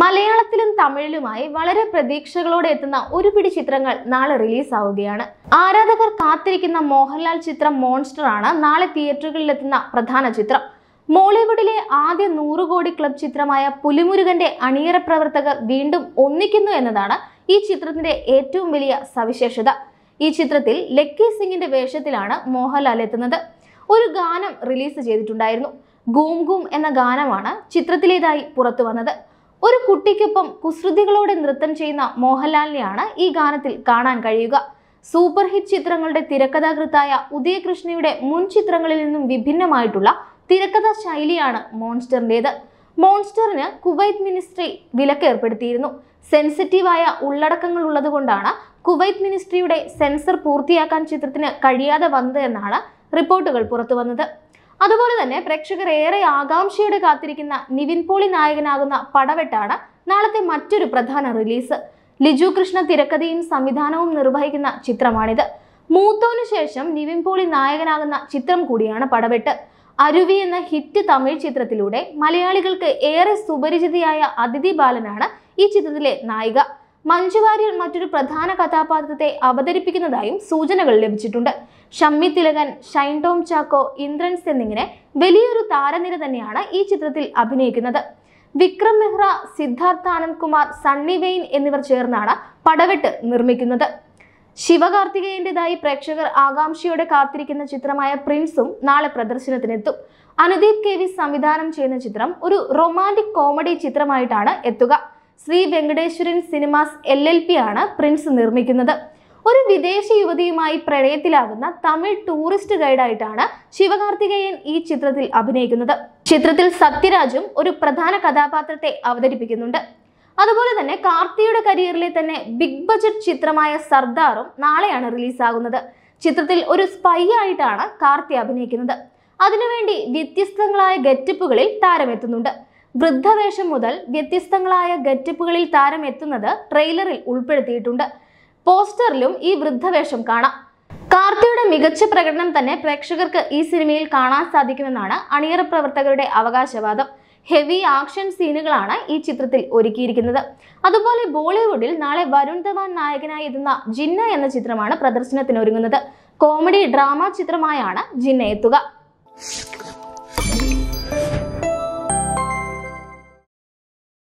മലയാളത്തിലും തമിഴിലുമായി വളരെ പ്രതീക്ഷകളോടെ എത്തുന്ന ഒരു പിടി ചിത്രങ്ങൾ നാളെ റിലീസ് ആവുകയാണ് ആരാധകർ കാത്തിരിക്കുന്ന മോഹൻലാൽ ചിത്രം മോൺസ്റ്റർ ആണ് നാളെ തിയേറ്ററുകളിലെത്തുന്ന പ്രധാന ചിത്രം മോളിവുഡിലെ ആദ്യ നൂറുകോടി കോടി ക്ലബ് ചിത്രമായ പുലിമുരുകന്റെ അണിയറ പ്രവർത്തകർ വീണ്ടും ഒന്നിക്കുന്നു എന്നതാണ് ഈ ചിത്രത്തിന്റെ ഏറ്റവും വലിയ സവിശേഷത ഈ ചിത്രത്തിൽ ലക്കി സിംഗിന്റെ വേഷത്തിലാണ് മോഹൻലാൽ എത്തുന്നത് ഒരു ഗാനം റിലീസ് ചെയ്തിട്ടുണ്ടായിരുന്നു ഗൂം ഗൂം എന്ന ഗാനമാണ് ചിത്രത്തിലേതായി പുറത്തു വന്നത് ഒരു കുട്ടിക്കൊപ്പം കുസൃതികളോടെ നൃത്തം ചെയ്യുന്ന മോഹൻലാലിനെയാണ് ഈ ഗാനത്തിൽ കാണാൻ കഴിയുക സൂപ്പർ ഹിറ്റ് ചിത്രങ്ങളുടെ തിരക്കഥാകൃത്തായ ഉദയകൃഷ്ണയുടെ മുൻ ചിത്രങ്ങളിൽ നിന്നും വിഭിന്നമായിട്ടുള്ള തിരക്കഥാ ശൈലിയാണ് മോൺസ്റ്ററിൻ്റെത് മോൺസ്റ്ററിന് കുവൈത്ത് മിനിസ്ട്രി വിലക്കേർപ്പെടുത്തിയിരുന്നു സെൻസിറ്റീവായ ഉള്ളടക്കങ്ങൾ ഉള്ളതുകൊണ്ടാണ് കുവൈത്ത് മിനിസ്ട്രിയുടെ സെൻസർ പൂർത്തിയാക്കാൻ ചിത്രത്തിന് കഴിയാതെ വന്നത് എന്നാണ് റിപ്പോർട്ടുകൾ പുറത്തു വന്നത് അതുപോലെ തന്നെ പ്രേക്ഷകർ ഏറെ ആകാംക്ഷയോടെ കാത്തിരിക്കുന്ന നിവിൻ പോളി നായകനാകുന്ന പടവെട്ടാണ് നാളത്തെ മറ്റൊരു പ്രധാന റിലീസ് ലിജു കൃഷ്ണ തിരക്കഥയും സംവിധാനവും നിർവഹിക്കുന്ന ചിത്രമാണിത് മൂത്തോനു ശേഷം നിവിൻ പോളി നായകനാകുന്ന ചിത്രം കൂടിയാണ് പടവെട്ട് അരുവി എന്ന ഹിറ്റ് തമിഴ് ചിത്രത്തിലൂടെ മലയാളികൾക്ക് ഏറെ സുപരിചിതയായ അതിഥി ബാലനാണ് ഈ ചിത്രത്തിലെ നായിക മഞ്ജു വാര്യർ മറ്റൊരു പ്രധാന കഥാപാത്രത്തെ അവതരിപ്പിക്കുന്നതായും സൂചനകൾ ലഭിച്ചിട്ടുണ്ട് ഷമ്മി തിലകൻ ഷൈൻ ടോം ചാക്കോ ഇന്ദ്രൻസ് എന്നിങ്ങനെ വലിയൊരു താരനിര തന്നെയാണ് ഈ ചിത്രത്തിൽ അഭിനയിക്കുന്നത് വിക്രം മെഹ്റ സിദ്ധാർത്ഥ ആനന്ദ് കുമാർ സണ്ണി വെയിൻ എന്നിവർ ചേർന്നാണ് പടവെട്ട് നിർമ്മിക്കുന്നത് ശിവകാർത്തികേയന്റേതായി പ്രേക്ഷകർ ആകാംക്ഷയോടെ കാത്തിരിക്കുന്ന ചിത്രമായ പ്രിൻസും നാളെ പ്രദർശനത്തിനെത്തും അനുദീപ് കെ വി സംവിധാനം ചെയ്യുന്ന ചിത്രം ഒരു റൊമാൻറ്റിക് കോമഡി ചിത്രമായിട്ടാണ് എത്തുക Sri Venkateswaran cinemas L L P ആണ് പ്രിൻസ് നിർമ്മിക്കുന്നത് ഒരു വിദേശ യുവതിയുമായി പ്രണയത്തിലാകുന്ന തമിഴ് ടൂറിസ്റ്റ് ഗൈഡായിട്ടാണ് ശിവകാർത്തികേയൻ ഈ ചിത്രത്തിൽ അഭിനയിക്കുന്നത് ചിത്രത്തിൽ സത്യരാജും ഒരു പ്രധാന കഥാപാത്രത്തെ അവതരിപ്പിക്കുന്നുണ്ട് അതുപോലെ തന്നെ കാർത്തിയുടെ കരിയറിലെ തന്നെ ബിഗ് ബജറ്റ് ചിത്രമായ സർദാറും നാളെയാണ് റിലീസാകുന്നത് ചിത്രത്തിൽ ഒരു സ്പൈ ആയിട്ടാണ് കാർത്തി അഭിനയിക്കുന്നത് അതിനുവേണ്ടി വ്യത്യസ്തങ്ങളായ ഗെറ്റപ്പുകളിൽ താരമെത്തുന്നുണ്ട് വൃദ്ധവേഷം മുതൽ വ്യത്യസ്തങ്ങളായ ഗെറ്റപ്പുകളിൽ താരം എത്തുന്നത് ട്രെയിലറിൽ ഉൾപ്പെടുത്തിയിട്ടുണ്ട് പോസ്റ്ററിലും ഈ വൃദ്ധവേഷം കാണാം കാർത്തിയുടെ മികച്ച പ്രകടനം തന്നെ പ്രേക്ഷകർക്ക് ഈ സിനിമയിൽ കാണാൻ സാധിക്കുമെന്നാണ് അണിയറ പ്രവർത്തകരുടെ അവകാശവാദം ഹെവി ആക്ഷൻ സീനുകളാണ് ഈ ചിത്രത്തിൽ ഒരുക്കിയിരിക്കുന്നത് അതുപോലെ ബോളിവുഡിൽ നാളെ വരുൺ ധവാൻ നായകനായി എത്തുന്ന ജിന്ന എന്ന ചിത്രമാണ് പ്രദർശനത്തിനൊരുങ്ങുന്നത് കോമഡി ഡ്രാമ ചിത്രമായാണ് ജിന്ന എത്തുക